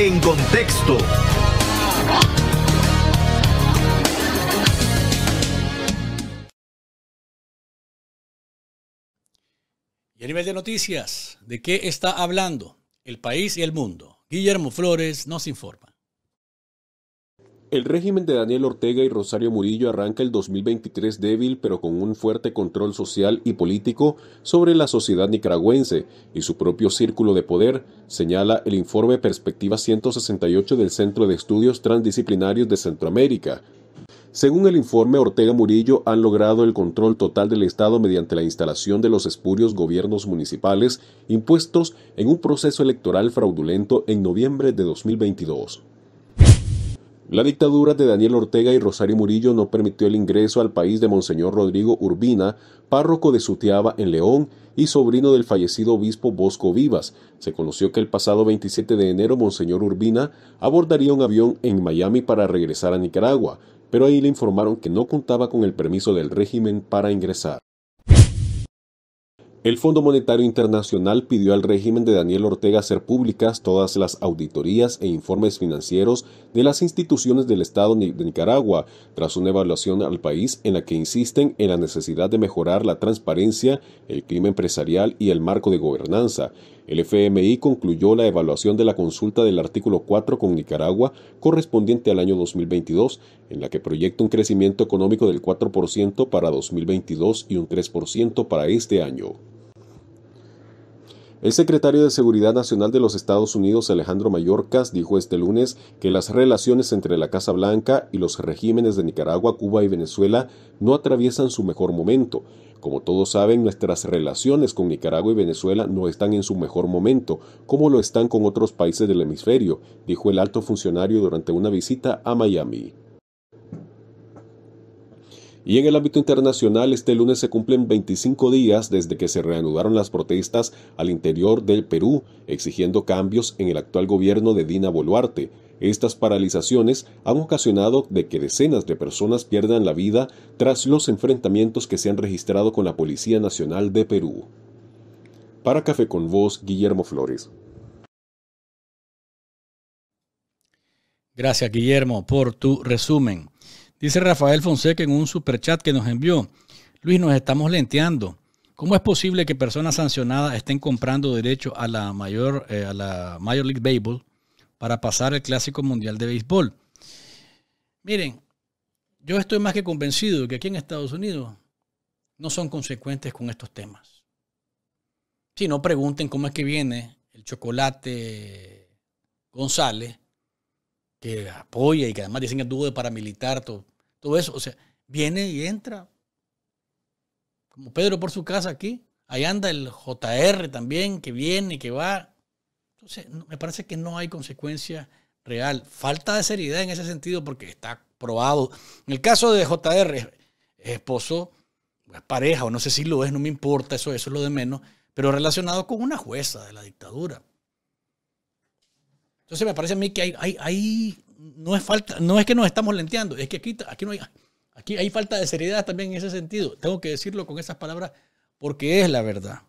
en contexto. Y a nivel de noticias, ¿de qué está hablando el país y el mundo? Guillermo Flores nos informa. El régimen de Daniel Ortega y Rosario Murillo arranca el 2023 débil pero con un fuerte control social y político sobre la sociedad nicaragüense y su propio círculo de poder, señala el informe Perspectiva 168 del Centro de Estudios Transdisciplinarios de Centroamérica, según el informe, Ortega Murillo han logrado el control total del Estado mediante la instalación de los espurios gobiernos municipales impuestos en un proceso electoral fraudulento en noviembre de 2022. La dictadura de Daniel Ortega y Rosario Murillo no permitió el ingreso al país de Monseñor Rodrigo Urbina, párroco de Sutiaba en León y sobrino del fallecido obispo Bosco Vivas. Se conoció que el pasado 27 de enero Monseñor Urbina abordaría un avión en Miami para regresar a Nicaragua, pero ahí le informaron que no contaba con el permiso del régimen para ingresar. El Fondo Monetario Internacional pidió al régimen de Daniel Ortega hacer públicas todas las auditorías e informes financieros de las instituciones del Estado de Nicaragua, tras una evaluación al país en la que insisten en la necesidad de mejorar la transparencia, el clima empresarial y el marco de gobernanza. El FMI concluyó la evaluación de la consulta del artículo 4 con Nicaragua correspondiente al año 2022, en la que proyecta un crecimiento económico del 4% para 2022 y un 3% para este año. El secretario de Seguridad Nacional de los Estados Unidos, Alejandro Mayorkas, dijo este lunes que las relaciones entre la Casa Blanca y los regímenes de Nicaragua, Cuba y Venezuela no atraviesan su mejor momento. Como todos saben, nuestras relaciones con Nicaragua y Venezuela no están en su mejor momento, como lo están con otros países del hemisferio, dijo el alto funcionario durante una visita a Miami. Y en el ámbito internacional, este lunes se cumplen 25 días desde que se reanudaron las protestas al interior del Perú, exigiendo cambios en el actual gobierno de Dina Boluarte. Estas paralizaciones han ocasionado de que decenas de personas pierdan la vida tras los enfrentamientos que se han registrado con la Policía Nacional de Perú. Para Café con Voz, Guillermo Flores. Gracias, Guillermo, por tu resumen. Dice Rafael Fonseca en un superchat que nos envió. Luis, nos estamos lenteando. ¿Cómo es posible que personas sancionadas estén comprando derecho a la mayor, eh, a la Major League Baseball para pasar el Clásico Mundial de Béisbol? Miren, yo estoy más que convencido de que aquí en Estados Unidos no son consecuentes con estos temas. Si no pregunten cómo es que viene el chocolate González, que apoya y que además dicen que tuvo de paramilitar, todo todo eso. O sea, viene y entra. Como Pedro por su casa aquí. Ahí anda el JR también, que viene, y que va. Entonces, me parece que no hay consecuencia real. Falta de seriedad en ese sentido porque está probado. En el caso de JR, es esposo, es pareja, o no sé si lo es, no me importa, eso, eso es lo de menos, pero relacionado con una jueza de la dictadura. Entonces me parece a mí que hay, hay no es falta, no es que nos estamos lenteando, es que aquí, aquí no aquí hay falta de seriedad también en ese sentido. Tengo que decirlo con esas palabras porque es la verdad.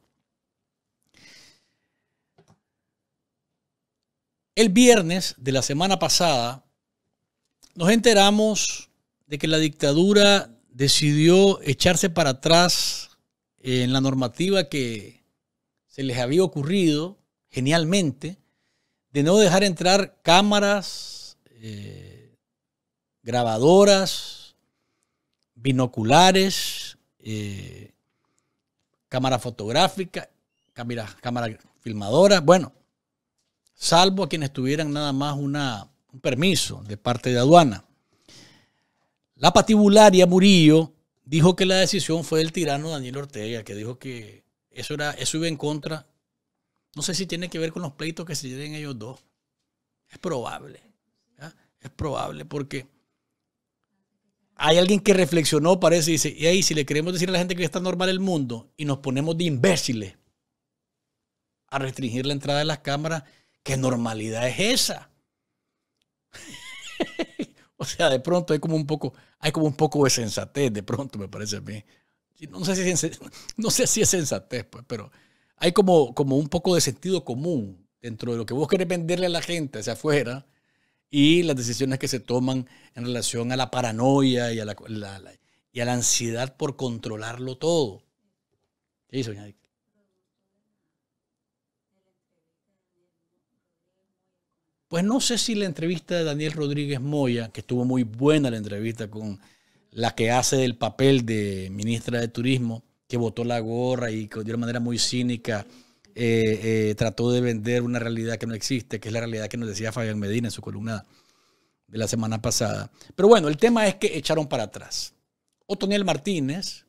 El viernes de la semana pasada nos enteramos de que la dictadura decidió echarse para atrás en la normativa que se les había ocurrido genialmente de no dejar entrar cámaras eh, grabadoras, binoculares, eh, cámara fotográfica, cámara, cámara filmadora, bueno, salvo a quienes tuvieran nada más una, un permiso de parte de aduana. La patibularia Murillo dijo que la decisión fue del tirano Daniel Ortega, que dijo que eso, era, eso iba en contra. No sé si tiene que ver con los pleitos que se tienen ellos dos. Es probable. Es probable porque hay alguien que reflexionó, parece, y dice, y ahí si le queremos decir a la gente que está normal el mundo y nos ponemos de imbéciles a restringir la entrada de las cámaras, ¿qué normalidad es esa? o sea, de pronto hay como un poco, hay como un poco de sensatez, de pronto me parece a mí. No sé si es, no sé si es sensatez, pues, pero hay como, como un poco de sentido común dentro de lo que vos querés venderle a la gente hacia afuera y las decisiones que se toman en relación a la paranoia y a la, y a la ansiedad por controlarlo todo. ¿Qué hizo, Pues no sé si la entrevista de Daniel Rodríguez Moya, que estuvo muy buena la entrevista con la que hace del papel de ministra de Turismo, que votó la gorra y que de manera muy cínica eh, eh, trató de vender una realidad que no existe, que es la realidad que nos decía Fabián Medina en su columna de la semana pasada. Pero bueno, el tema es que echaron para atrás. Otoniel Martínez,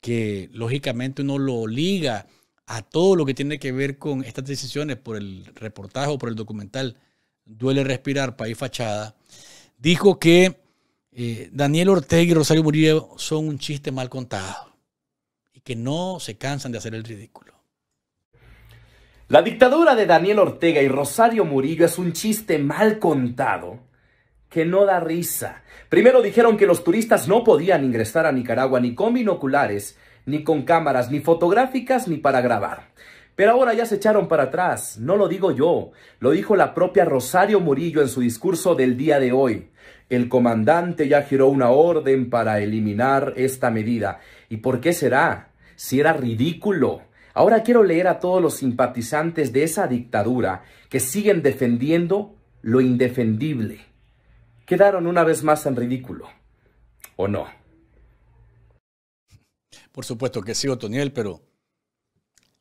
que lógicamente uno lo liga a todo lo que tiene que ver con estas decisiones por el reportaje o por el documental Duele Respirar, País Fachada, dijo que eh, Daniel Ortega y Rosario Murillo son un chiste mal contado y que no se cansan de hacer el ridículo. La dictadura de Daniel Ortega y Rosario Murillo es un chiste mal contado que no da risa. Primero dijeron que los turistas no podían ingresar a Nicaragua ni con binoculares, ni con cámaras, ni fotográficas, ni para grabar. Pero ahora ya se echaron para atrás, no lo digo yo, lo dijo la propia Rosario Murillo en su discurso del día de hoy. El comandante ya giró una orden para eliminar esta medida. ¿Y por qué será? Si era ridículo. Ahora quiero leer a todos los simpatizantes de esa dictadura que siguen defendiendo lo indefendible. Quedaron una vez más en ridículo. ¿O no? Por supuesto que sí, Otoniel, pero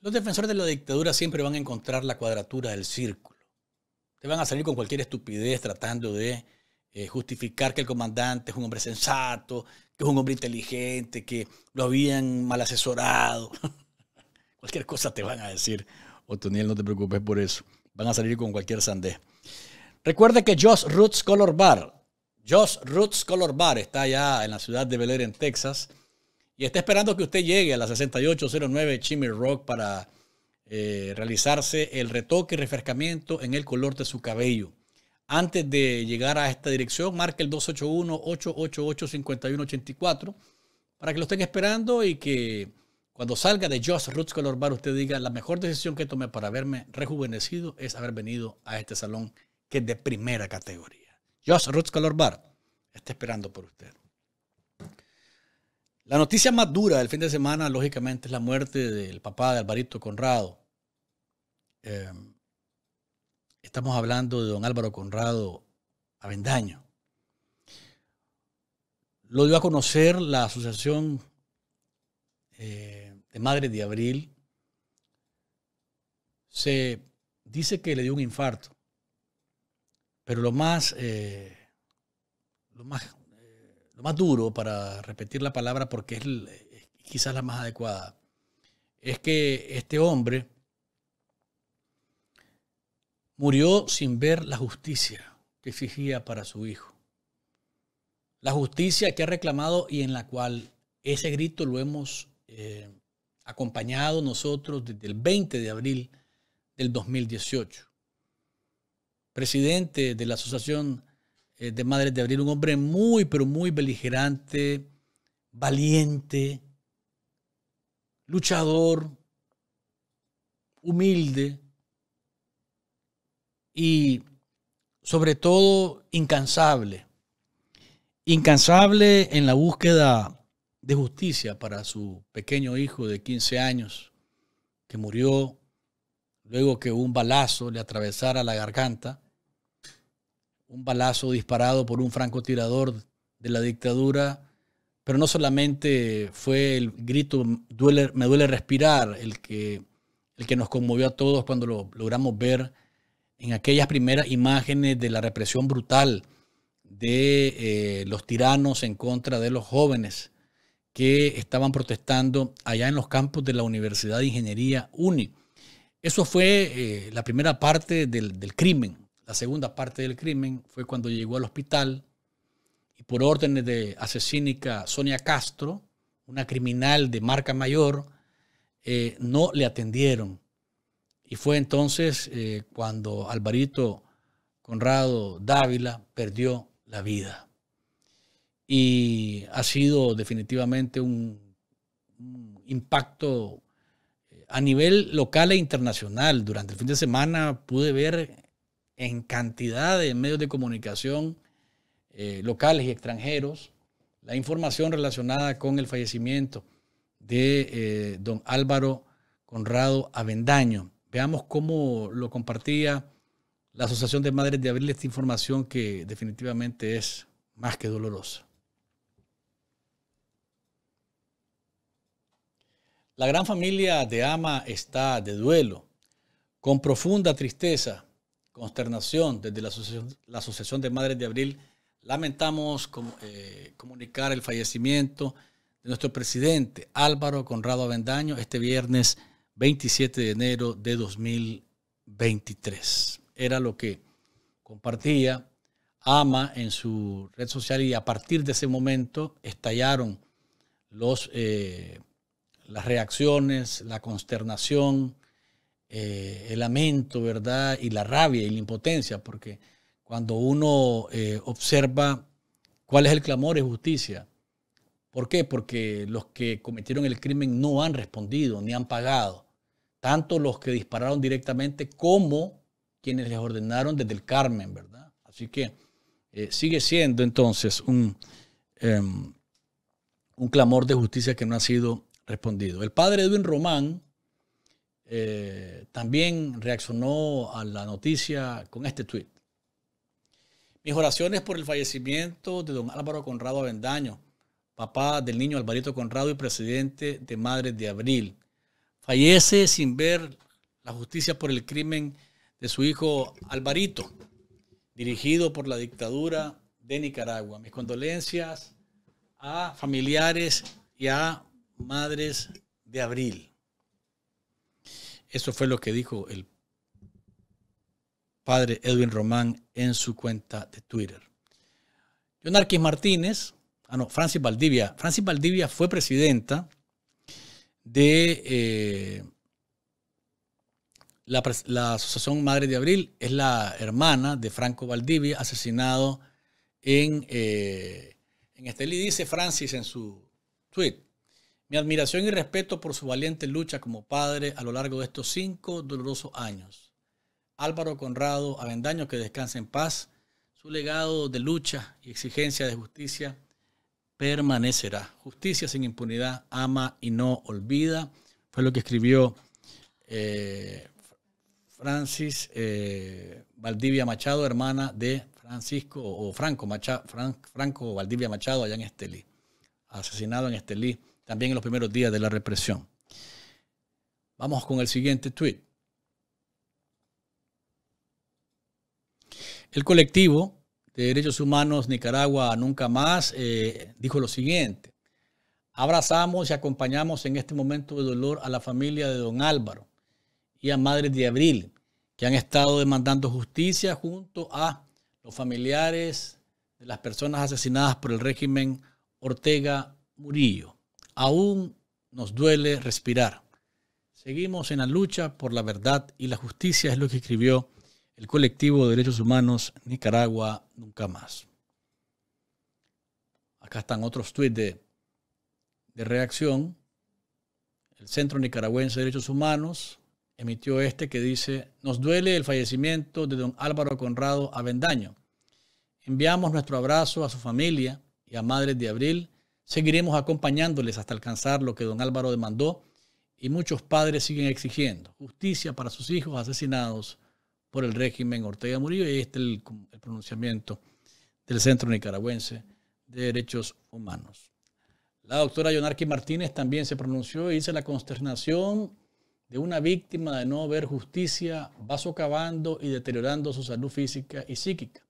los defensores de la dictadura siempre van a encontrar la cuadratura del círculo. Te van a salir con cualquier estupidez tratando de eh, justificar que el comandante es un hombre sensato, que es un hombre inteligente, que lo habían mal asesorado. Cualquier cosa te van a decir. Otoniel, no te preocupes por eso. Van a salir con cualquier sandez. Recuerde que Josh Roots Color Bar, Josh Roots Color Bar está allá en la ciudad de Bel Air, en Texas. Y está esperando que usted llegue a la 6809 Chimney Rock para eh, realizarse el retoque y refrescamiento en el color de su cabello. Antes de llegar a esta dirección, marque el 281-888-5184 para que lo estén esperando y que cuando salga de Just Roots Color Bar, usted diga, la mejor decisión que tomé para verme rejuvenecido es haber venido a este salón que es de primera categoría. Just Roots Color Bar está esperando por usted. La noticia más dura del fin de semana, lógicamente, es la muerte del papá de Alvarito Conrado. Em, estamos hablando de don Álvaro Conrado Avendaño. Lo dio a conocer la asociación eh, de Madre de Abril, se dice que le dio un infarto. Pero lo más, eh, más, eh, lo duro, para repetir la palabra porque es, quizás la más adecuada, es que este hombre murió sin ver la justicia que exigía para su hijo. La justicia que ha reclamado y en la cual ese grito lo hemos eh, acompañado nosotros desde el 20 de abril del 2018. Presidente de la Asociación eh, de Madres de Abril, un hombre muy, pero muy beligerante, valiente, luchador, humilde y sobre todo incansable. Incansable en la búsqueda de justicia para su pequeño hijo de 15 años que murió luego que un balazo le atravesara la garganta, un balazo disparado por un francotirador de la dictadura, pero no solamente fue el grito me duele respirar el que, el que nos conmovió a todos cuando lo logramos ver en aquellas primeras imágenes de la represión brutal de eh, los tiranos en contra de los jóvenes que estaban protestando allá en los campos de la Universidad de Ingeniería UNI. Eso fue eh, la primera parte del, crimen. La segunda parte del crimen fue cuando llegó al hospital y por órdenes de asesínica Sonia Castro, una criminal de marca mayor, eh, no le atendieron. Y fue entonces eh, cuando Alvarito Conrado Dávila perdió la vida y ha sido definitivamente un, impacto eh, a nivel local e internacional. Durante el fin de semana pude ver en cantidad de medios de comunicación eh, locales y extranjeros la información relacionada con el fallecimiento de eh, don Álvaro Conrado Avendaño. Veamos cómo lo compartía la Asociación de Madres de Abril, esta información que definitivamente es más que dolorosa. La gran familia de Ama está de duelo, con profunda tristeza, consternación desde la Asociación, de Madres de Abril. Lamentamos eh, comunicar el fallecimiento de nuestro presidente Álvaro Conrado Avendaño este viernes 27 de enero de 2023. Era lo que compartía Ama en su red social y a partir de ese momento estallaron los eh, las reacciones, la consternación, eh, el lamento, ¿verdad? Y la rabia y la impotencia, porque cuando uno eh, observa cuál es el clamor de justicia, ¿por qué? Porque los que cometieron el crimen no han respondido ni han pagado, tanto los que dispararon directamente como quienes les ordenaron desde el Carmen, ¿verdad? Así que eh, sigue siendo entonces un, em, un clamor de justicia que no ha sido respondido. El padre Edwin Román eh, también reaccionó a la noticia con este tuit. Mis oraciones por el fallecimiento de don Álvaro Conrado Avendaño, papá del niño Alvarito Conrado y presidente de Madres de Abril. Fallece sin ver la justicia por el crimen de su hijo Alvarito, dirigido por la dictadura de Nicaragua. Mis condolencias a familiares y a Madres de Abril. Eso fue lo que dijo el padre Edwin Román en su cuenta de Twitter. Jonarquis Martínez, ah no, Francis Valdivia. Francis Valdivia fue presidenta de eh, la, Asociación Madres de Abril, es la hermana de Franco Valdivia, asesinado en, eh, en Estelí. Dice Francis en su tweet, mi admiración y respeto por su valiente lucha como padre a lo largo de estos cinco dolorosos años. Álvaro Conrado Avendaño, que descanse en paz, su legado de lucha y exigencia de justicia permanecerá. Justicia sin impunidad, ama y no olvida. Fue lo que escribió eh, Francis eh, Valdivia Machado, hermana de Francisco o Franco, Macha, Franco Valdivia Machado, allá en Estelí, asesinado en Estelí también en los primeros días de la represión. Vamos con el siguiente tweet. El colectivo de derechos humanos Nicaragua Nunca Más eh, dijo lo siguiente. Abrazamos y acompañamos en este momento de dolor a la familia de don Álvaro y a Madres de Abril, que han estado demandando justicia junto a los familiares de las personas asesinadas por el régimen Ortega Murillo aún nos duele respirar. Seguimos en la lucha por la verdad y la justicia, es lo que escribió el colectivo de derechos humanos Nicaragua Nunca Más. Acá están otros tweets de, de reacción. El Centro Nicaragüense de Derechos Humanos emitió este que dice, nos duele el fallecimiento de don Álvaro Conrado Avendaño. Enviamos nuestro abrazo a su familia y a Madres de Abril Seguiremos acompañándoles hasta alcanzar lo que don Álvaro demandó y muchos padres siguen exigiendo justicia para sus hijos asesinados por el régimen Ortega Murillo. Y este es el, pronunciamiento del Centro Nicaragüense de Derechos Humanos. La doctora Yonarqui Martínez también se pronunció y dice la consternación de una víctima de no ver justicia va socavando y deteriorando su salud física y psíquica.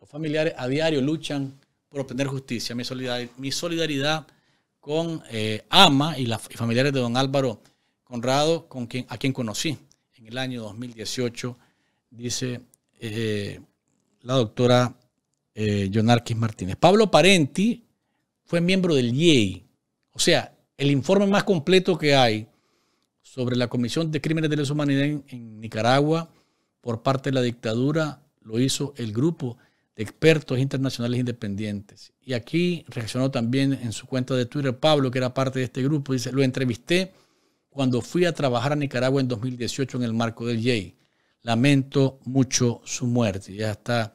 Los familiares a diario luchan por obtener justicia. Mi solidaridad, mi solidaridad con eh, Ama y, las, familiares de don Álvaro Conrado, con quien, a quien conocí en el año 2018, dice eh, la doctora eh, Martínez. Pablo Parenti fue miembro del IEI. O sea, el informe más completo que hay sobre la Comisión de Crímenes de Lesa Humanidad en, en Nicaragua por parte de la dictadura lo hizo el grupo de expertos internacionales independientes. Y aquí reaccionó también en su cuenta de Twitter Pablo, que era parte de este grupo, dice, lo entrevisté cuando fui a trabajar a Nicaragua en 2018 en el marco del Yei. Lamento mucho su muerte. Ya está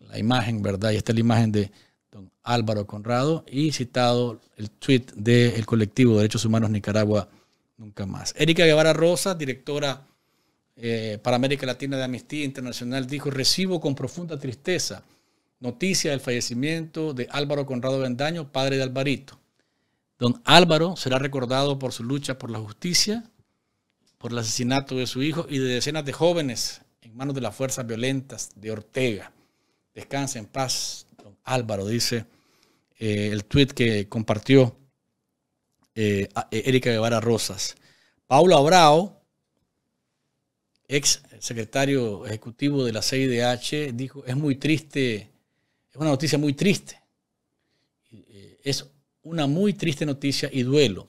la imagen, ¿verdad? Y está la imagen de don Álvaro Conrado y citado el tweet del colectivo Derechos Humanos Nicaragua Nunca Más. Erika Guevara Rosa, directora eh, para América Latina de Amnistía Internacional dijo, recibo con profunda tristeza noticia del fallecimiento de Álvaro Conrado Bendaño, padre de Alvarito. Don Álvaro será recordado por su lucha por la justicia, por el asesinato de su hijo y de decenas de jóvenes en manos de las fuerzas violentas de Ortega. Descansa en paz, don Álvaro, dice eh, el tweet que compartió eh, Erika Guevara Rosas. Paula Abrao ex secretario ejecutivo de la CIDH, dijo, es muy triste, es una noticia muy triste. Eh, es una muy triste noticia y duelo.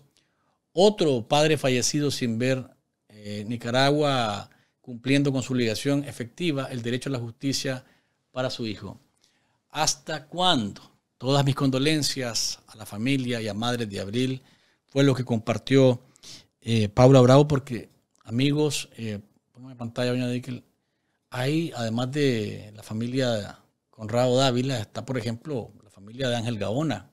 Otro padre fallecido sin ver eh, Nicaragua cumpliendo con su obligación efectiva, el derecho a la justicia para su hijo. ¿Hasta cuándo? Todas mis condolencias a la familia y a Madres de Abril fue lo que compartió eh, Paula Bravo, porque amigos, póngame pantalla, doña Díquel. Hay, además de la familia Conrado Dávila, está, por ejemplo, la familia de Ángel Gaona,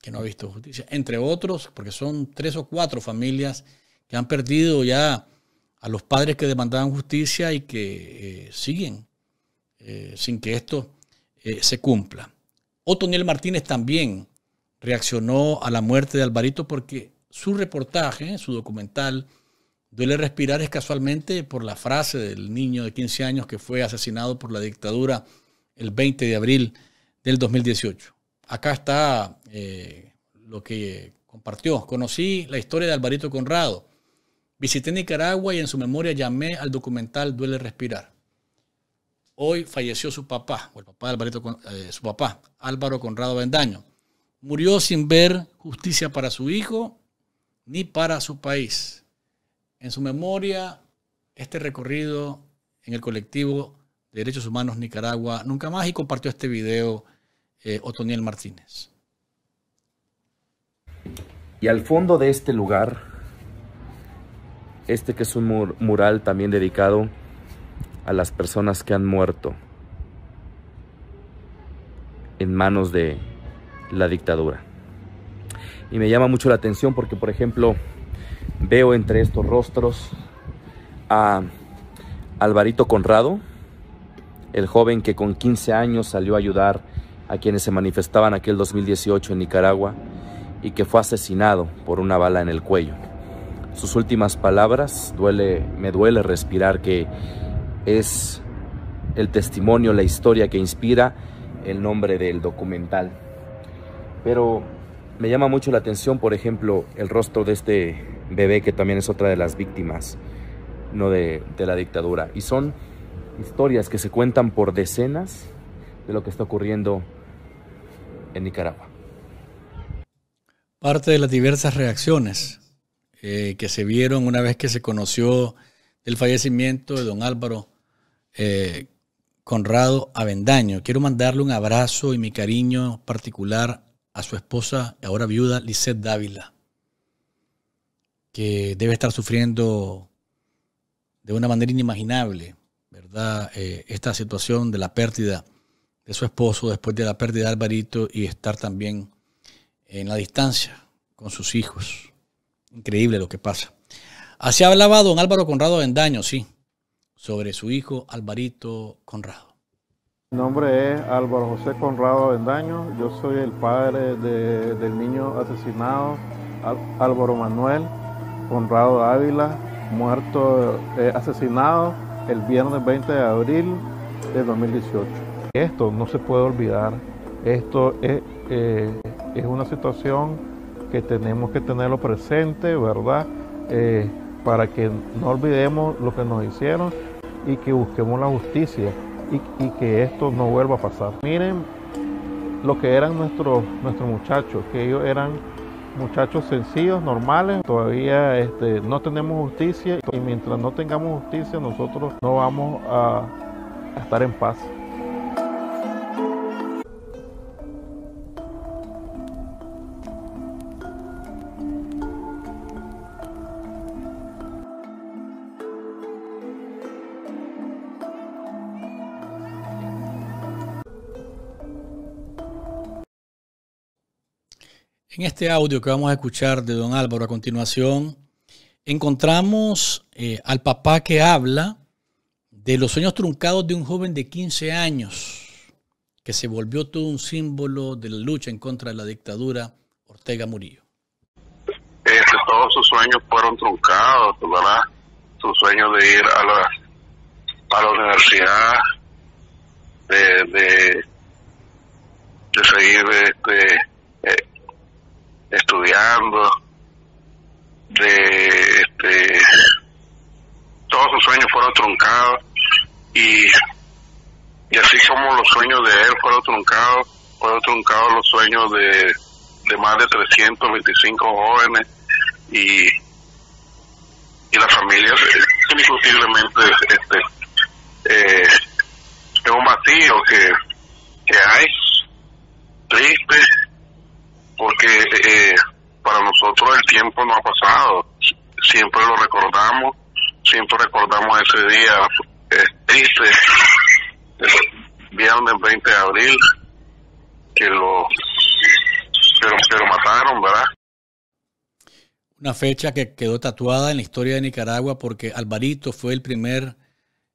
que no ha visto justicia, entre otros, porque son tres o cuatro familias que han perdido ya a los padres que demandaban justicia y que eh, siguen eh, sin que esto eh, se cumpla. Otoniel Martínez también reaccionó a la muerte de Alvarito porque su reportaje, su documental, Duele respirar es casualmente por la frase del niño de 15 años que fue asesinado por la dictadura el 20 de abril del 2018. Acá está eh, lo que compartió. Conocí la historia de Alvarito Conrado. Visité Nicaragua y en su memoria llamé al documental Duele respirar. Hoy falleció su papá, el papá de Alvarito, eh, su papá, Álvaro Conrado Bendaño. Murió sin ver justicia para su hijo ni para su país en su memoria este recorrido en el colectivo de Derechos Humanos Nicaragua Nunca Más y compartió este video eh, Otoniel Martínez. Y al fondo de este lugar, este que es un mural también dedicado a las personas que han muerto en manos de la dictadura. Y me llama mucho la atención porque, por ejemplo, Veo entre estos rostros a Alvarito Conrado, el joven que con 15 años salió a ayudar a quienes se manifestaban aquel 2018 en Nicaragua y que fue asesinado por una bala en el cuello. Sus últimas palabras, duele, me duele respirar que es el testimonio, la historia que inspira el nombre del documental. Pero me llama mucho la atención, por ejemplo, el rostro de este bebé, que también es otra de las víctimas ¿no? de, la dictadura. Y son historias que se cuentan por decenas de lo que está ocurriendo en Nicaragua. Parte de las diversas reacciones eh, que se vieron una vez que se conoció el fallecimiento de don Álvaro eh, Conrado Avendaño. Quiero mandarle un abrazo y mi cariño particular a su esposa, ahora viuda, Lisette Dávila que debe estar sufriendo de una manera inimaginable, ¿verdad? Eh, esta situación de la pérdida de su esposo después de la pérdida de Alvarito y estar también en la distancia con sus hijos. Increíble lo que pasa. Así hablaba don Álvaro Conrado Vendaño, sí, sobre su hijo Alvarito Conrado. Mi nombre es Álvaro José Conrado Vendaño, yo soy el padre del niño asesinado Álvaro Manuel Conrado Ávila, muerto, eh, asesinado el viernes 20 de abril de 2018. Esto no se puede olvidar, esto es, eh, es una situación que tenemos que tenerlo presente, ¿verdad? Eh, para que no olvidemos lo que nos hicieron y que busquemos la justicia y, que esto no vuelva a pasar. Miren lo que eran nuestros muchachos, que ellos eran muchachos sencillos, normales. Todavía este, no tenemos justicia y mientras no tengamos justicia nosotros no vamos a estar en paz. En este audio que vamos a escuchar de don Álvaro a continuación, encontramos eh, al papá que habla de los sueños truncados de un joven de 15 años que se volvió todo un símbolo de la lucha en contra de la dictadura Ortega Murillo. todos sus sueños fueron truncados, ¿verdad? Sus sueños de ir a la, a la universidad, de, de, de seguir este, estudiando, de este, todos sus sueños fueron truncados y, y así como los sueños de él fueron truncados, fueron truncados los sueños de, de más de 325 jóvenes y, y las familias indiscutiblemente este, eh, es un vacío que, que hay, triste, porque eh, para nosotros el tiempo no ha pasado, siempre lo recordamos, siempre recordamos ese día eh, triste, el viernes 20 de abril, que lo, que lo, mataron, ¿verdad? Una fecha que quedó tatuada en la historia de Nicaragua porque Alvarito fue el primer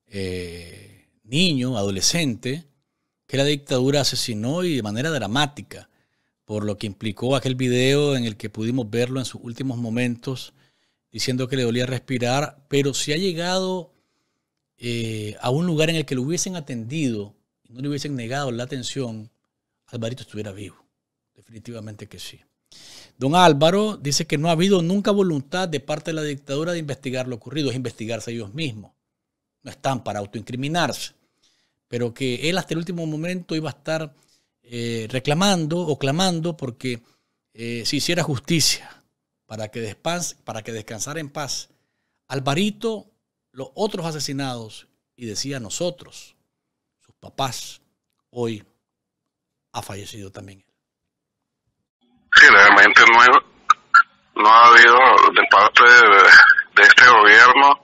eh, niño, adolescente, que la dictadura asesinó y de manera dramática por lo que implicó aquel video en el que pudimos verlo en sus últimos momentos, diciendo que le dolía respirar, pero si ha llegado eh, a un lugar en el que lo hubiesen atendido y no le hubiesen negado la atención, Alvarito estuviera vivo. Definitivamente que sí. Don Álvaro dice que no ha habido nunca voluntad de parte de la dictadura de investigar lo ocurrido, es investigarse ellos mismos. No están para autoincriminarse, pero que él hasta el último momento iba a estar eh, reclamando o clamando porque eh, se hiciera justicia para que, para que descansara en paz. Alvarito, los otros asesinados, y decía nosotros, sus papás, hoy ha fallecido también Sí, realmente no, ha habido de parte de, este gobierno,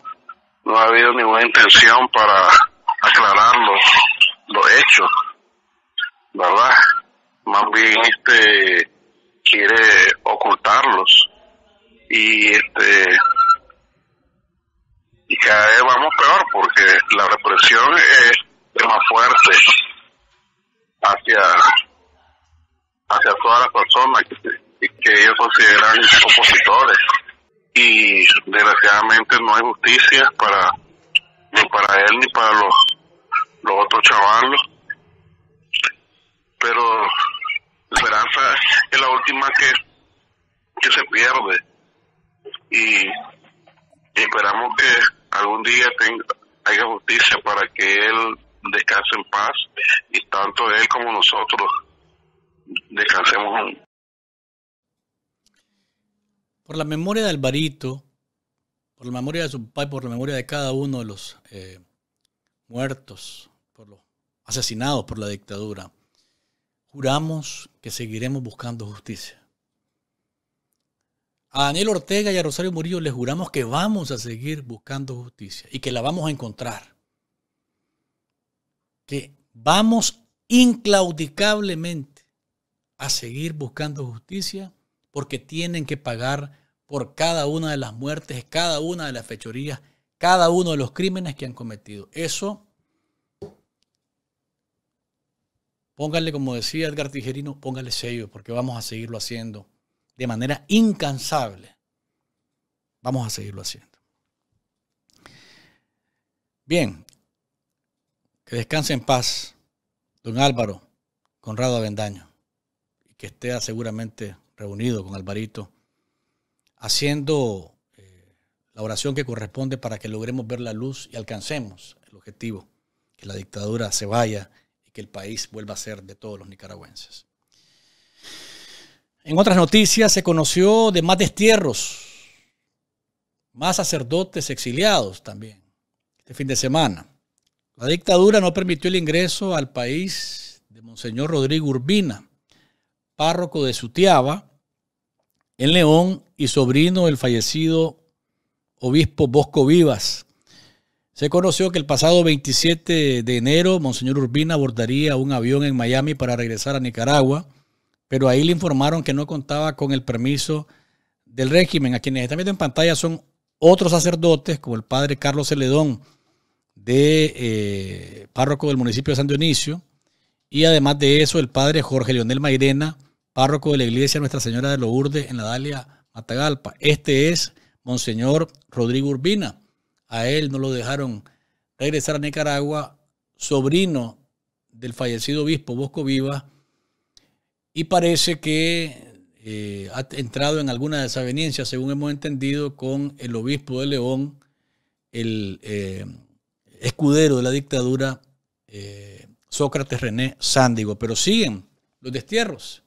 no ha habido ninguna intención para aclarar los hechos ¿verdad? Más bien este quiere ocultarlos y este y cada vez vamos peor porque la represión es, más fuerte hacia hacia todas las personas que, ellos consideran opositores y desgraciadamente no hay justicia para ni para él ni para los los otros chavalos pero esperanza es la última que, se pierde y, esperamos que algún día tenga, haya justicia para que él descanse en paz y tanto él como nosotros descansemos. Por la memoria de Alvarito, por la memoria de su padre, por la memoria de cada uno de los eh, muertos, por los asesinados por la dictadura, Juramos que seguiremos buscando justicia. A Daniel Ortega y a Rosario Murillo les juramos que vamos a seguir buscando justicia y que la vamos a encontrar. Que vamos inclaudicablemente a seguir buscando justicia porque tienen que pagar por cada una de las muertes, cada una de las fechorías, cada uno de los crímenes que han cometido. Eso Pónganle, como decía Edgar Tijerino, pónganle sello, porque vamos a seguirlo haciendo de manera incansable. Vamos a seguirlo haciendo. Bien, que descanse en paz, don Álvaro Conrado Avendaño, y que esté seguramente reunido con Alvarito, haciendo eh, la oración que corresponde para que logremos ver la luz y alcancemos el objetivo, que la dictadura se vaya que el país vuelva a ser de todos los nicaragüenses. En otras noticias se conoció de más destierros, más sacerdotes exiliados también, este fin de semana. La dictadura no permitió el ingreso al país de Monseñor Rodrigo Urbina, párroco de Sutiaba, en León y sobrino del fallecido obispo Bosco Vivas, se conoció que el pasado 27 de enero, Monseñor Urbina abordaría un avión en Miami para regresar a Nicaragua, pero ahí le informaron que no contaba con el permiso del régimen. A quienes están viendo en pantalla son otros sacerdotes, como el padre Carlos Celedón, de eh, párroco del municipio de San Dionisio, y además de eso, el padre Jorge Leonel Mairena, párroco de la iglesia Nuestra Señora de Lourdes en la Dalia Matagalpa. Este es Monseñor Rodrigo Urbina a él no lo dejaron regresar a Nicaragua, sobrino del fallecido obispo Bosco Viva, y parece que eh, ha entrado en alguna desaveniencia, según hemos entendido, con el obispo de León, el eh, escudero de la dictadura, eh, Sócrates René Sándigo. Pero siguen los destierros,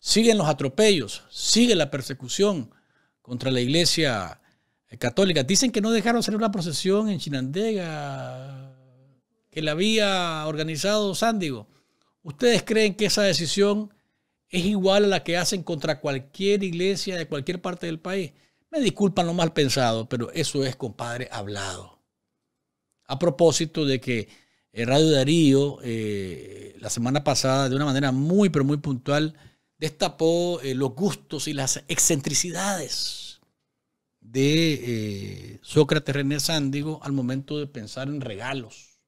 siguen los atropellos, sigue la persecución contra la iglesia católicas. Dicen que no dejaron salir una procesión en Chinandega que la había organizado Sándigo. ¿Ustedes creen que esa decisión es igual a la que hacen contra cualquier iglesia de cualquier parte del país? Me disculpan lo mal pensado, pero eso es, compadre, hablado. A propósito de que eh, Radio Darío, eh, la semana pasada, de una manera muy, pero muy puntual, destapó eh, los gustos y las excentricidades de eh, Sócrates René Sándigo al momento de pensar en regalos,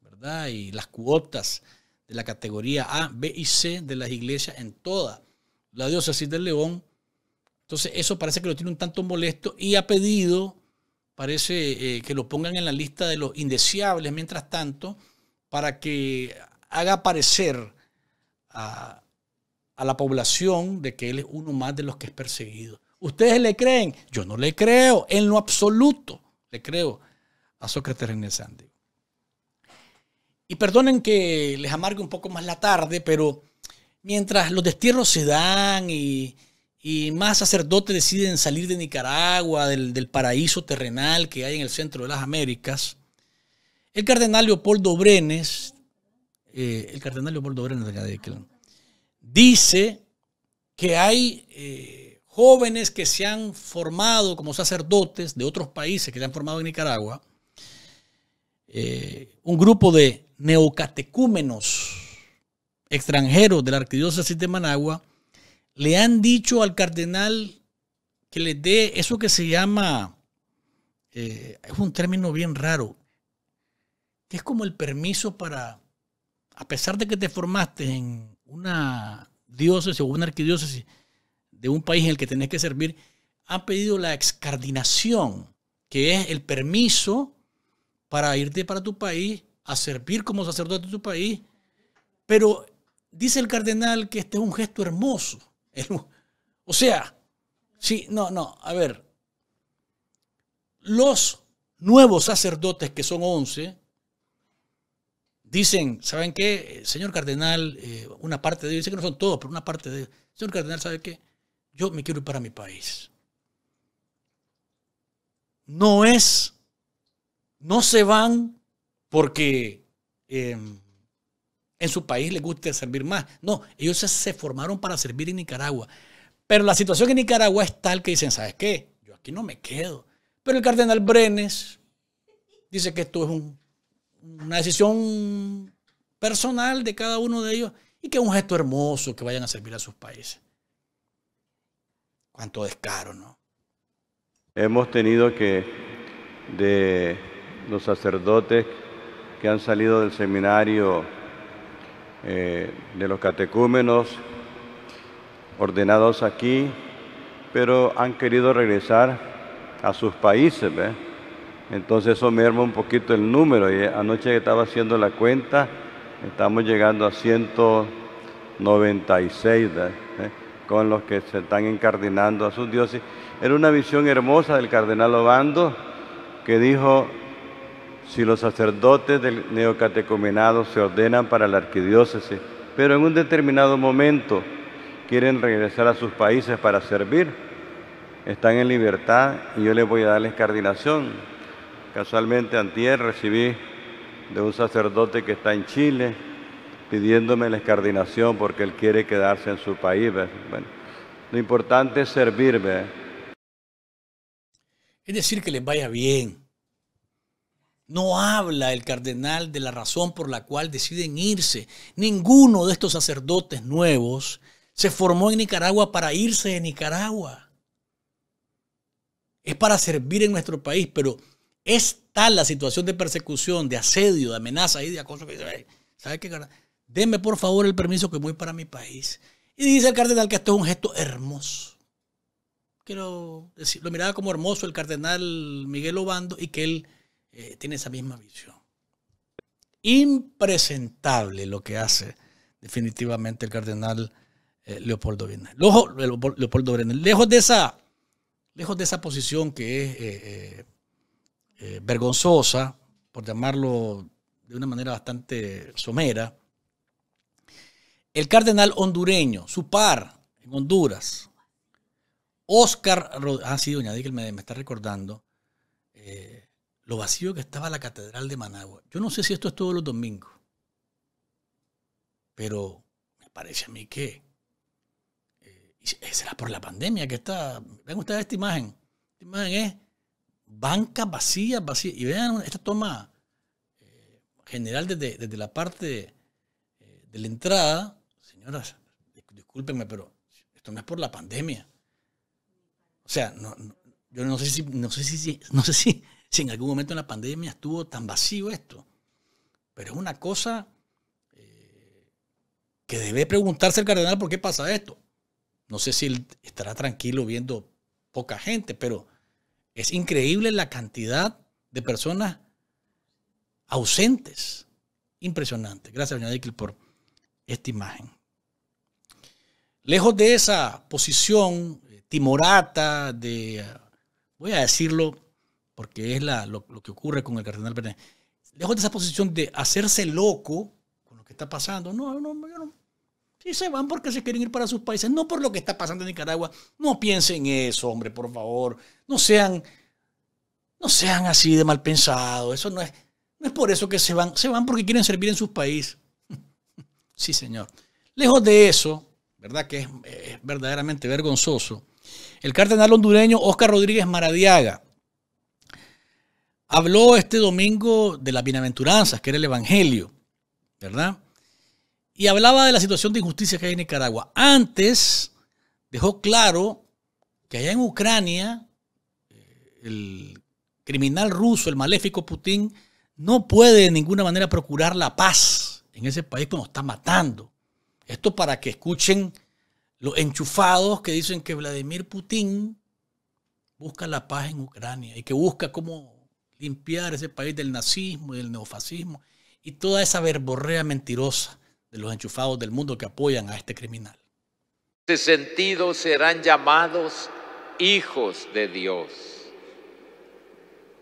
¿verdad? Y las cuotas de la categoría A, B y C de las iglesias en toda la diócesis del León. Entonces eso parece que lo tiene un tanto molesto y ha pedido, parece eh, que lo pongan en la lista de los indeseables, mientras tanto, para que haga parecer a la población de que él es uno más de los que es perseguido. ¿Ustedes le creen? Yo no le creo, en lo absoluto le creo a Sócrates René Y perdonen que les amargue un poco más la tarde, pero mientras los destierros se dan y, más sacerdotes deciden salir de Nicaragua, del, paraíso terrenal que hay en el centro de las Américas, el cardenal Leopoldo Brenes, eh, el cardenal Leopoldo Brenes de dice que hay eh, jóvenes que se han formado como sacerdotes de otros países que se han formado en Nicaragua, eh, un grupo de neocatecúmenos extranjeros de la arquidiócesis de Managua, le han dicho al cardenal que le dé eso que se llama, eh, es un término bien raro, que es como el permiso para, a pesar de que te formaste en una diócesis o una arquidiócesis, de un país en el que tenés que servir, han pedido la excardinación, que es el permiso para irte para tu país, a servir como sacerdote de tu país. Pero dice el cardenal que este es un gesto hermoso. O sea, sí, no, no, a ver, los nuevos sacerdotes, que son 11, dicen, ¿saben qué? Eh, señor cardenal, eh, una parte de ellos, dice que no son todos, pero una parte de ellos, señor cardenal, ¿sabe qué? yo me quiero ir para mi país. No es, no se van porque em, en su país les guste servir más. No, ellos se, formaron para servir en Nicaragua. Pero la situación en Nicaragua es tal que dicen, ¿sabes qué? Yo aquí no me quedo. Pero el cardenal Brenes dice que esto es una decisión personal de cada uno de ellos y que es un gesto hermoso que vayan a servir a sus países. Cuánto descaro, ¿no? Hemos tenido que, de los sacerdotes que han salido del seminario, eh, de los catecúmenos, ordenados aquí, pero han querido regresar a sus países. ¿ves? Entonces eso merma un poquito el número. Y anoche que estaba haciendo la cuenta, estamos llegando a 196. ¿ves? con los que se están encardinando a sus dioses. Era una visión hermosa del cardenal Obando que dijo, si los sacerdotes del neocatecumenado se ordenan para la arquidiócesis, pero en un determinado momento quieren regresar a sus países para servir, están en libertad y yo les voy a dar la Casualmente antier recibí de un sacerdote que está en Chile, pidiéndome la escardinación porque él quiere quedarse en su país. lo importante es servirme. Es decir, que les vaya bien. No habla el cardenal de la razón por la cual deciden irse. Ninguno de estos sacerdotes nuevos se formó en Nicaragua para irse de Nicaragua. Es para servir en nuestro país, pero es la situación de persecución, de asedio, de amenaza y de acoso que ¿sabe qué? denme por favor el permiso que voy para mi país. Y dice el cardenal que esto es un gesto hermoso. Quiero decir, lo miraba como hermoso el cardenal Miguel Obando y que él eh, tiene esa misma visión. Impresentable lo que hace definitivamente el cardenal eh, Leopoldo Brenner Lejos de esa, lejos de esa posición que es eh, vergonzosa, por llamarlo de una manera bastante somera, el cardenal hondureño, su par en Honduras, Oscar Rodríguez, ah sí, doña Díguez me, está recordando eh, lo vacío que estaba la catedral de Managua. Yo no sé si esto es todos los domingos, pero me parece a mí que eh, será por la pandemia que está, ven ustedes esta imagen, esta imagen es banca vacía, vacía y vean esta toma eh, general desde, desde la parte de la entrada, discúlpenme, pero esto no es por la pandemia. O sea, yo no sé si, no sé si, no sé si, en algún momento en la pandemia estuvo tan vacío esto. Pero es una cosa eh, que debe preguntarse el cardenal por qué pasa esto. No sé si él estará tranquilo viendo poca gente, pero es increíble la cantidad de personas ausentes. Impresionante. Gracias, señor Dickel, por esta imagen. Lejos de esa posición eh, timorata de, eh, voy a decirlo porque es lo, que ocurre con el cardenal Bernet, lejos de esa posición de hacerse loco con lo que está pasando, no, no, no, si se van porque se quieren ir para sus países, no por lo que está pasando en Nicaragua. No piensen eso, hombre, por favor. No sean, no sean así de mal pensado, Eso no es, no es por eso que se van. Se van porque quieren servir en sus países. sí, señor. Lejos de eso, ¿verdad? Que eh, es, verdaderamente vergonzoso. El cardenal hondureño Oscar Rodríguez Maradiaga habló este domingo de las bienaventuranzas, que era el Evangelio, ¿verdad? Y hablaba de la situación de injusticia que hay en Nicaragua. Antes dejó claro que allá en Ucrania eh, el criminal ruso, el maléfico Putin, no puede de ninguna manera procurar la paz en ese país como está matando. Esto para que escuchen los enchufados que dicen que Vladimir Putin busca la paz en Ucrania y que busca cómo limpiar ese país del nazismo y del neofascismo y toda esa verborrea mentirosa de los enchufados del mundo que apoyan a este criminal. En ese sentido serán llamados hijos de Dios.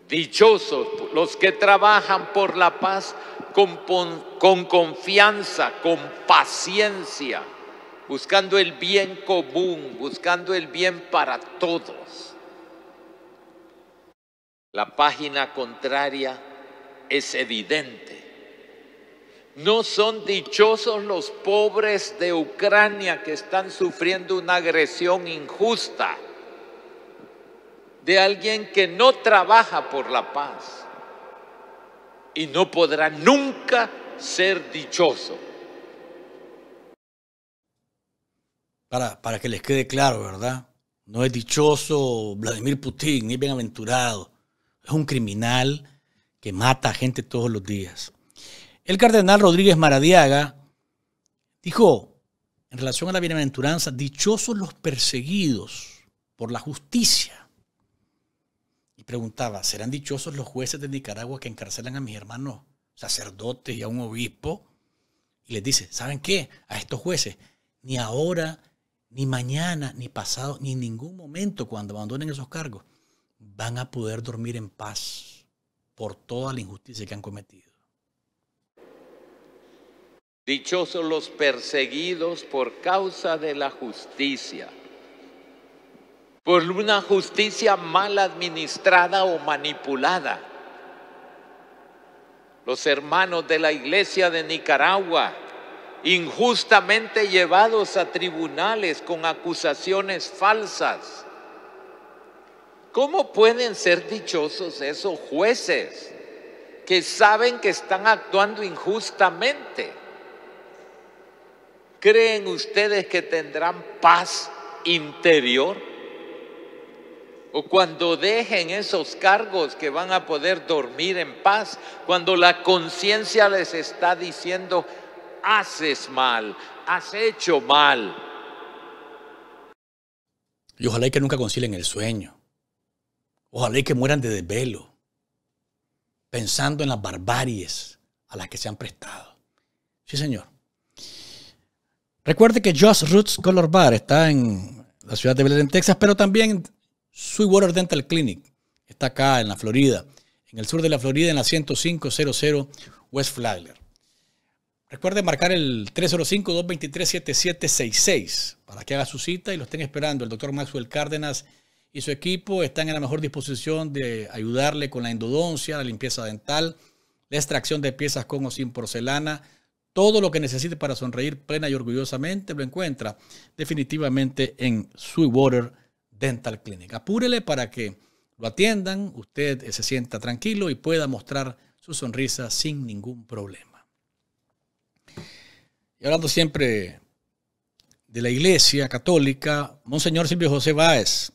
Dichosos los que trabajan por la paz con, confianza, con paciencia, buscando el bien común, buscando el bien para todos. La página contraria es evidente. No son dichosos los pobres de Ucrania que están sufriendo una agresión injusta de alguien que no trabaja por la paz y no podrá nunca ser dichoso. Para, que les quede claro, ¿verdad? No es dichoso Vladimir Putin, ni bienaventurado. Es un criminal que mata a gente todos los días. El cardenal Rodríguez Maradiaga dijo en relación a la bienaventuranza, dichosos los perseguidos por la justicia, preguntaba, ¿serán dichosos los jueces de Nicaragua que encarcelan a mis hermanos sacerdotes y a un obispo? Y les dice, ¿saben qué? A estos jueces, ni ahora, ni mañana, ni pasado, ni en ningún momento cuando abandonen esos cargos, van a poder dormir en paz por toda la injusticia que han cometido. Dichosos los perseguidos por causa de la justicia por una justicia mal administrada o manipulada. Los hermanos de la iglesia de Nicaragua, injustamente llevados a tribunales con acusaciones falsas. ¿Cómo pueden ser dichosos esos jueces que saben que están actuando injustamente? ¿Creen ustedes que tendrán paz interior? o cuando dejen esos cargos que van a poder dormir en paz, cuando la conciencia les está diciendo, haces mal, has hecho mal. Y ojalá que nunca concilien el sueño. Ojalá que mueran de desvelo, pensando en las barbaries a las que se han prestado. Sí, señor. Recuerde que Josh Roots Color Bar está en la ciudad de Belén, Texas, pero también Sweetwater Dental Clinic. Está acá en la Florida, en el sur de la Florida, en la 10500 West Flagler. Recuerde marcar el 305-223-7766 para que haga su cita y lo estén esperando. El doctor Maxwell Cárdenas y su equipo están en la mejor disposición de ayudarle con la endodoncia, la limpieza dental, la extracción de piezas con o sin porcelana. Todo lo que necesite para sonreír plena y orgullosamente lo encuentra definitivamente en Sweetwater Dental Clinic. Apúrele para que lo atiendan, usted se sienta tranquilo y pueda mostrar su sonrisa sin ningún problema. Y hablando siempre de la Iglesia Católica, Monseñor Silvio José Báez,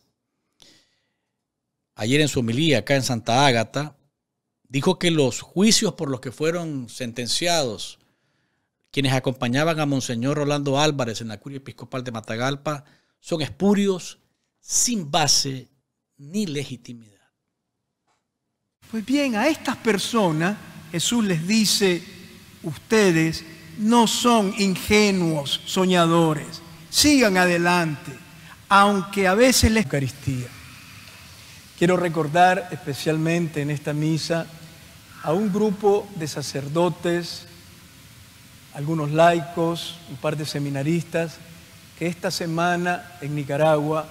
ayer en su homilía acá en Santa Ágata, dijo que los juicios por los que fueron sentenciados quienes acompañaban a Monseñor Rolando Álvarez en la Curia Episcopal de Matagalpa son espurios sin base ni legitimidad. Pues bien, a estas personas Jesús les dice, ustedes no son ingenuos soñadores, sigan adelante, aunque a veces les... Eucaristía. Quiero recordar especialmente en esta misa a un grupo de sacerdotes, algunos laicos, un par de seminaristas, que esta semana en Nicaragua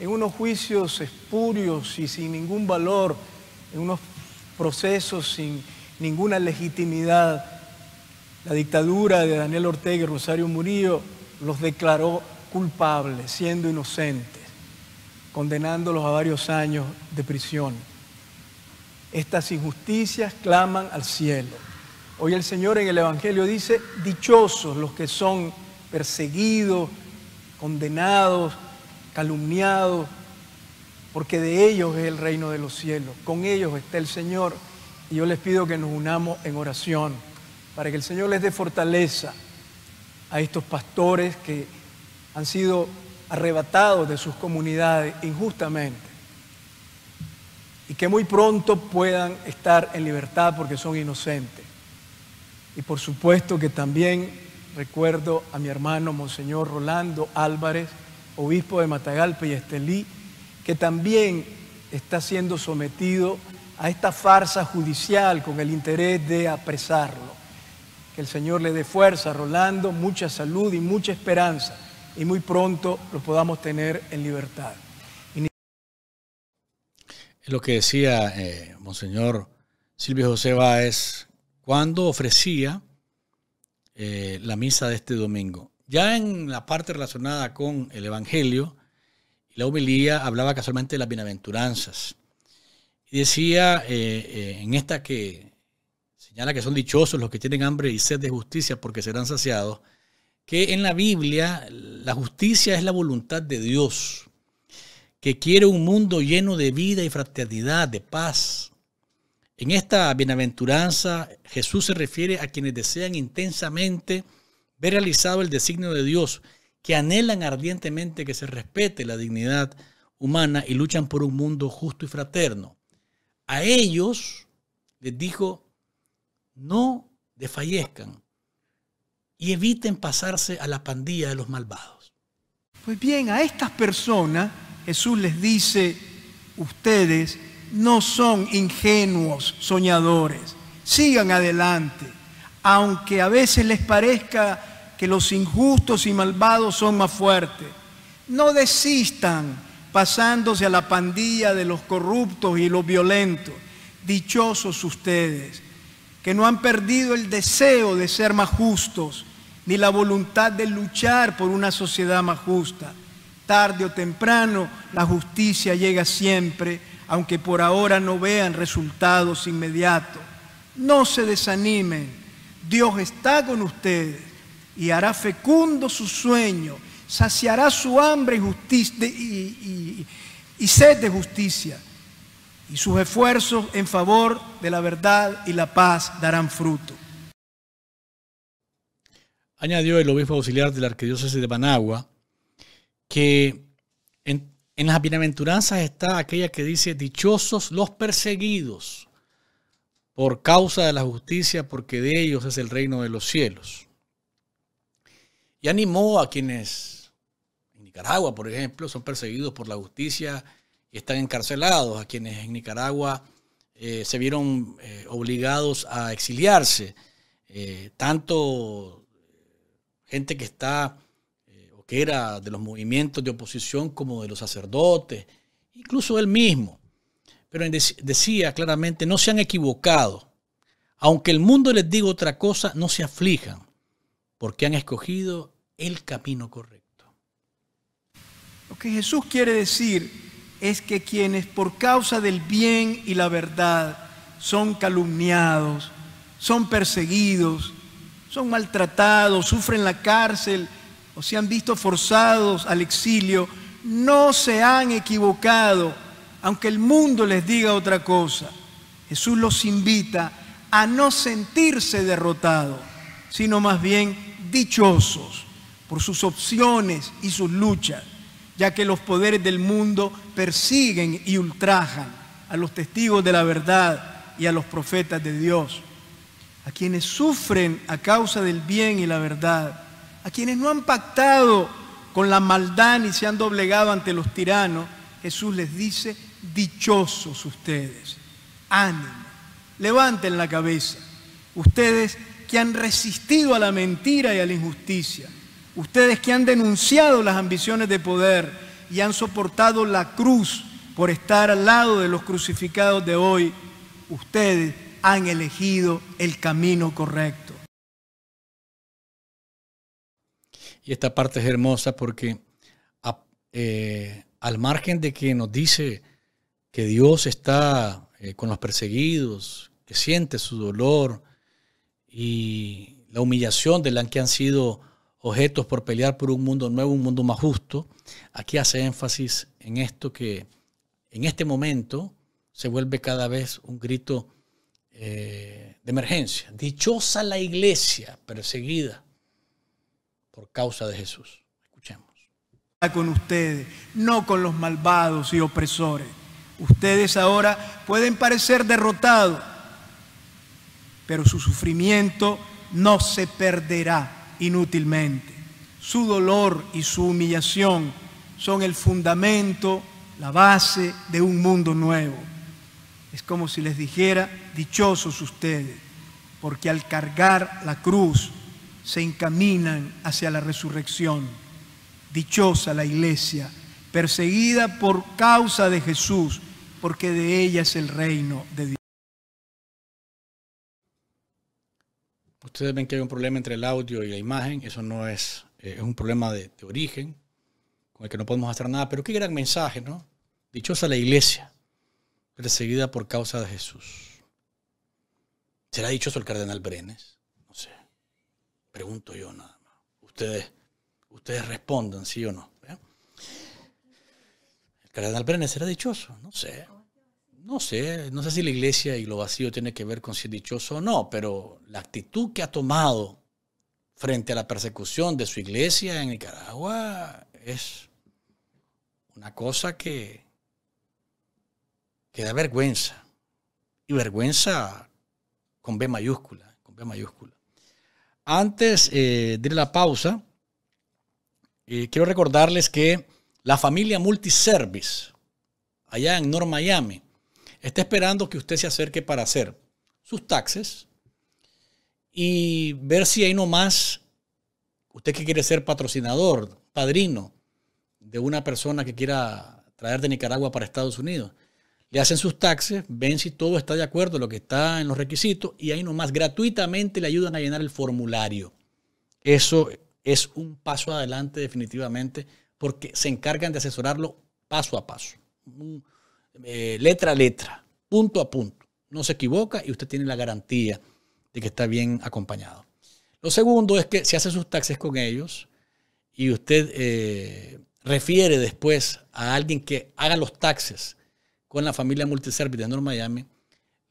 en unos juicios espurios y sin ningún valor, en unos procesos sin ninguna legitimidad. La dictadura de Daniel Ortega y Rosario Murillo los declaró culpables, siendo inocentes, condenándolos a varios años de prisión. Estas injusticias claman al cielo. Hoy el Señor en el Evangelio dice, dichosos los que son perseguidos, condenados, calumniados, porque de ellos es el reino de los cielos, con ellos está el Señor. Y yo les pido que nos unamos en oración para que el Señor les dé fortaleza a estos pastores que han sido arrebatados de sus comunidades injustamente y que muy pronto puedan estar en libertad porque son inocentes. Y por supuesto que también recuerdo a mi hermano Monseñor Rolando Álvarez, obispo de Matagalpa y Estelí, que también está siendo sometido a esta farsa judicial con el interés de apresarlo. Que el Señor le dé fuerza, Rolando, mucha salud y mucha esperanza, y muy pronto lo podamos tener en libertad. Lo que decía eh, Monseñor Silvio José Báez, cuando ofrecía eh, la misa de este domingo, ya en la parte relacionada con el Evangelio, la homilía hablaba casualmente de las bienaventuranzas. Y decía eh, eh, en esta que señala que son dichosos los que tienen hambre y sed de justicia porque serán saciados, que en la Biblia la justicia es la voluntad de Dios, que quiere un mundo lleno de vida y fraternidad, de paz. En esta bienaventuranza Jesús se refiere a quienes desean intensamente realizado el designio de Dios, que anhelan ardientemente que se respete la dignidad humana y luchan por un mundo justo y fraterno. A ellos les dijo, no desfallezcan y eviten pasarse a la pandilla de los malvados. Pues bien, a estas personas Jesús les dice, ustedes no son ingenuos soñadores, sigan adelante, aunque a veces les parezca que los injustos y malvados son más fuertes. No desistan pasándose a la pandilla de los corruptos y los violentos. Dichosos ustedes, que no han perdido el deseo de ser más justos, ni la voluntad de luchar por una sociedad más justa. Tarde o temprano, la justicia llega siempre, aunque por ahora no vean resultados inmediatos. No se desanimen, Dios está con ustedes y hará fecundo su sueño, saciará su hambre y, justicia, y, sed de justicia, y sus esfuerzos en favor de la verdad y la paz darán fruto. Añadió el obispo auxiliar de la arquidiócesis de Managua que en, en las bienaventuranzas está aquella que dice, dichosos los perseguidos por causa de la justicia, porque de ellos es el reino de los cielos y animó a quienes en Nicaragua, por ejemplo, son perseguidos por la justicia y están encarcelados, a quienes en Nicaragua eh, se vieron eh, obligados a exiliarse, eh, tanto gente que está o que era de los movimientos de oposición como de los sacerdotes, incluso él mismo. Pero decía claramente, no se han equivocado. Aunque el mundo les diga otra cosa, no se aflijan, porque han escogido el camino correcto. Lo que Jesús quiere decir es que quienes por causa del bien y la verdad son calumniados, son perseguidos, son maltratados, sufren la cárcel o se han visto forzados al exilio, no se han equivocado, aunque el mundo les diga otra cosa. Jesús los invita a no sentirse derrotados, sino más bien dichosos por sus opciones y sus luchas, ya que los poderes del mundo persiguen y ultrajan a los testigos de la verdad y a los profetas de Dios, a quienes sufren a causa del bien y la verdad, a quienes no han pactado con la maldad ni se han doblegado ante los tiranos, Jesús les dice, dichosos ustedes, ánimo, levanten la cabeza, ustedes que han resistido a la mentira y a la injusticia, Ustedes que han denunciado las ambiciones de poder y han soportado la cruz por estar al lado de los crucificados de hoy, ustedes han elegido el camino correcto. Y esta parte es hermosa porque eh, al margen de que nos dice que Dios está eh, con los perseguidos, que siente su dolor y la humillación de la que han sido objetos, por pelear por un mundo nuevo, un mundo más justo. Aquí hace énfasis en esto que en este momento se vuelve cada vez un grito eh, de emergencia. Dichosa la iglesia perseguida por causa de Jesús. Escuchemos. Con ustedes, no con los malvados y opresores. Ustedes ahora pueden parecer derrotados, pero su sufrimiento no se perderá inútilmente. Su dolor y su humillación son el fundamento, la base de un mundo nuevo. Es como si les dijera, dichosos ustedes, porque al cargar la cruz se encaminan hacia la resurrección. Dichosa la iglesia, perseguida por causa de Jesús, porque de ella es el reino de Dios. Ustedes ven que hay un problema entre el audio y la imagen, eso no es, eh, es un problema de, origen, con el que no podemos hacer nada, pero qué gran mensaje, ¿no? Dichosa la iglesia, perseguida por causa de Jesús. ¿Será dichoso el cardenal Brenes? No sé, pregunto yo nada más. Ustedes, ustedes respondan, sí o no. ¿Eh? ¿El cardenal Brenes será dichoso? No sé no sé, no sé si la iglesia y lo vacío tiene que ver con si es dichoso o no, pero la actitud que ha tomado frente a la persecución de su iglesia en Nicaragua es una cosa que, da vergüenza. Y vergüenza con B mayúscula, con mayúscula. Antes eh, de la pausa, eh, quiero recordarles que la familia Multiservice, allá en North Miami, está esperando que usted se acerque para hacer sus taxes y ver si hay más. usted que quiere ser patrocinador, padrino de una persona que quiera traer de Nicaragua para Estados Unidos. Le hacen sus taxes, ven si todo está de acuerdo, lo que está en los requisitos, y ahí nomás gratuitamente le ayudan a llenar el formulario. Eso es un paso adelante definitivamente, porque se encargan de asesorarlo paso a paso. Eh, letra a letra, punto a punto. No se equivoca y usted tiene la garantía de que está bien acompañado. Lo segundo es que si hace sus taxes con ellos y usted eh, refiere después a alguien que haga los taxes con la familia multiservice de North Miami,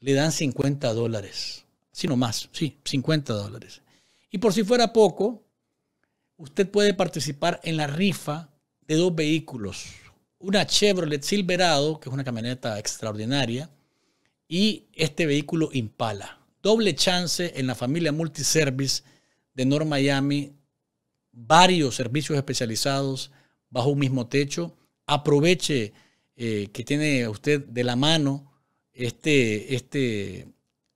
le dan 50 dólares. Si no más, sí, 50 dólares. Y por si fuera poco, usted puede participar en la rifa de dos vehículos una Chevrolet Silverado, que es una camioneta extraordinaria, y este vehículo Impala. Doble chance en la familia multiservice de North Miami, varios servicios especializados bajo un mismo techo. Aproveche eh, que tiene usted de la mano este, este,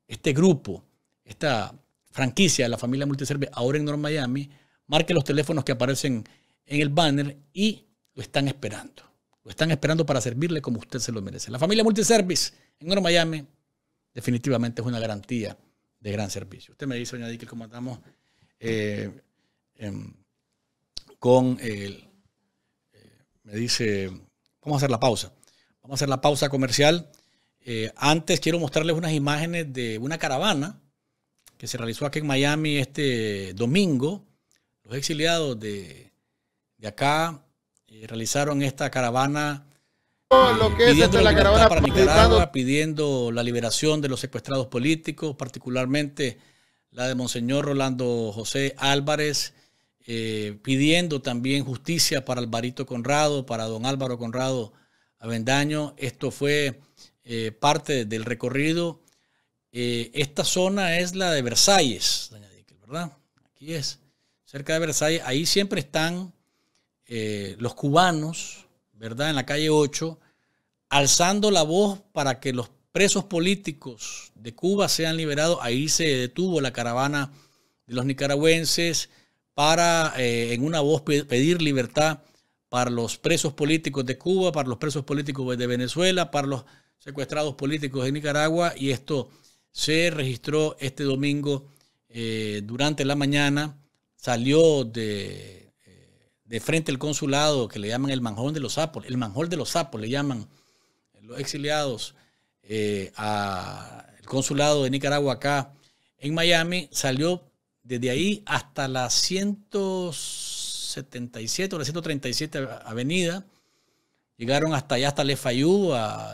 este grupo, esta franquicia de la familia multiservice ahora en North Miami. Marque los teléfonos que aparecen en el banner y lo están esperando están esperando para servirle como usted se lo merece. La familia Multiservice en Oro Miami definitivamente es una garantía de gran servicio. Usted me dice, doña Dick, como andamos eh, em, con el... Eh, me dice, vamos a hacer la pausa. Vamos a hacer la pausa comercial. Eh, antes quiero mostrarles unas imágenes de una caravana que se realizó aquí en Miami este domingo. Los exiliados de, de acá eh, realizaron esta caravana. Eh, pidiendo la, para Nicaragua, pidiendo la liberación de los secuestrados políticos, particularmente la de Monseñor Rolando José Álvarez, eh, pidiendo también justicia para Alvarito Conrado, para don Álvaro Conrado Avendaño. Esto fue parte del recorrido. esta zona es la de Versalles, ¿verdad? Aquí es, cerca de Versalles. Ahí siempre están eh, los cubanos, ¿verdad? En la calle 8, alzando la voz para que los presos políticos de Cuba sean liberados. Ahí se detuvo la caravana de los nicaragüenses para, eh, en una voz, pedir libertad para los presos políticos de Cuba, para los presos políticos de Venezuela, para los secuestrados políticos de Nicaragua. Y esto se registró este domingo eh, durante la mañana. Salió de de frente al consulado, que le llaman el manjón de los sapos, el manjón de los sapos le llaman los exiliados eh, al consulado de Nicaragua acá en Miami, salió desde ahí hasta la 177 o la 137 avenida, llegaron hasta allá, hasta Lefayú,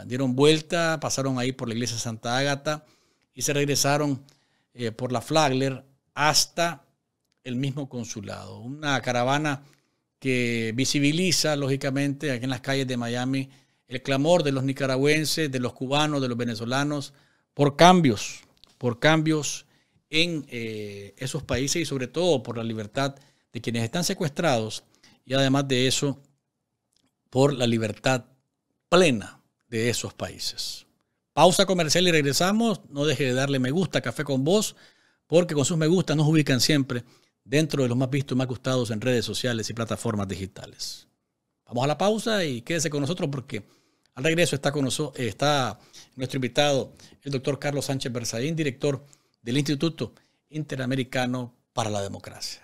dieron vuelta, pasaron ahí por la iglesia Santa Ágata y se regresaron eh, por la Flagler hasta el mismo consulado. Una caravana que visibiliza, lógicamente, aquí en las calles de Miami, el clamor de los nicaragüenses, de los cubanos, de los venezolanos, por cambios, por cambios en eh, esos países y sobre todo por la libertad de quienes están secuestrados y además de eso, por la libertad plena de esos países. Pausa comercial y regresamos. No deje de darle me gusta a Café con Vos, porque con sus me gusta nos ubican siempre dentro de los más vistos, y más gustados en redes sociales y plataformas digitales. Vamos a la pausa y quédese con nosotros porque al regreso está, con nosotros, eh, está nuestro invitado, el doctor Carlos Sánchez Bersaín, director del Instituto Interamericano para la Democracia.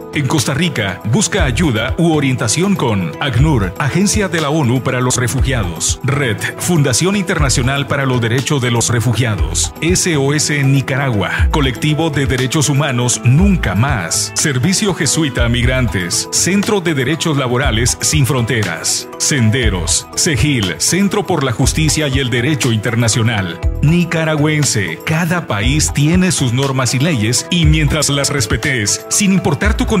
En Costa Rica, busca ayuda u orientación con ACNUR, Agencia de la ONU para los Refugiados, Red, Fundación Internacional para los Derechos de los Refugiados, SOS Nicaragua, Colectivo de Derechos Humanos Nunca Más, Servicio Jesuita a Migrantes, Centro de Derechos Laborales Sin Fronteras, Senderos, Segil, Centro por la Justicia y el Derecho Internacional. Nicaragüense, cada país tiene sus normas y leyes y mientras las respetes, sin importar tu condición,